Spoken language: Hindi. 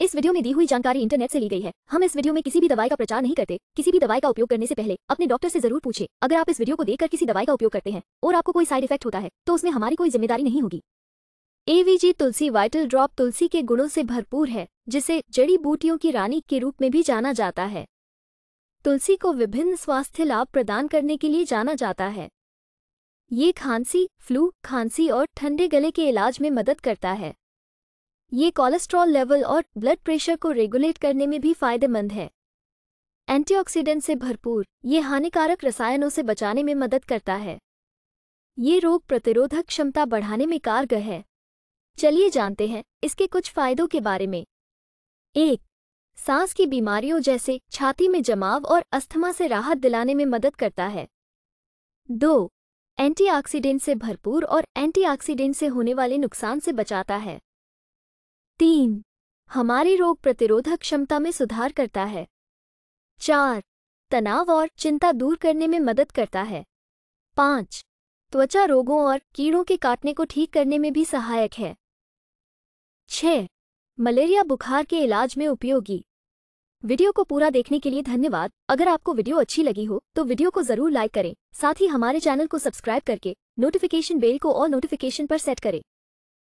इस वीडियो में दी हुई जानकारी इंटरनेट से ली गई है हम इस वीडियो में किसी भी दवाई का प्रचार नहीं करते किसी भी दवाई का उपयोग करने से पहले अपने डॉक्टर से जरूर पूछे अगर आप इस वीडियो को देखकर किसी दवाई का उपयोग करते हैं और आपको कोई साइड इफेक्ट होता है तो उसमें हमारी कोई जिम्मेदारी नहीं होगी एवीजी तुलसी वाइटल ड्रॉप तुलसी के गुणों से भरपूर है जिसे जड़ी बूटियों की रानी के रूप में भी जाना जाता है तुलसी को विभिन्न स्वास्थ्य लाभ प्रदान करने के लिए जाना जाता है ये खांसी फ्लू खांसी और ठंडे गले के इलाज में मदद करता है ये कोलेस्ट्रॉल लेवल और ब्लड प्रेशर को रेगुलेट करने में भी फायदेमंद है एंटीऑक्सीडेंट से भरपूर ये हानिकारक रसायनों से बचाने में मदद करता है ये रोग प्रतिरोधक क्षमता बढ़ाने में कारगर है चलिए जानते हैं इसके कुछ फायदों के बारे में एक सांस की बीमारियों जैसे छाती में जमाव और अस्थमा से राहत दिलाने में मदद करता है दो एंटीऑक्सीडेंट से भरपूर और एंटीऑक्सीडेंट से होने वाले नुकसान से बचाता है तीन हमारी रोग प्रतिरोधक क्षमता में सुधार करता है चार तनाव और चिंता दूर करने में मदद करता है पाँच त्वचा रोगों और कीड़ों के काटने को ठीक करने में भी सहायक है छ मलेरिया बुखार के इलाज में उपयोगी वीडियो को पूरा देखने के लिए धन्यवाद अगर आपको वीडियो अच्छी लगी हो तो वीडियो को जरूर लाइक करें साथ ही हमारे चैनल को सब्सक्राइब करके नोटिफिकेशन बेल को और नोटिफिकेशन पर सेट करें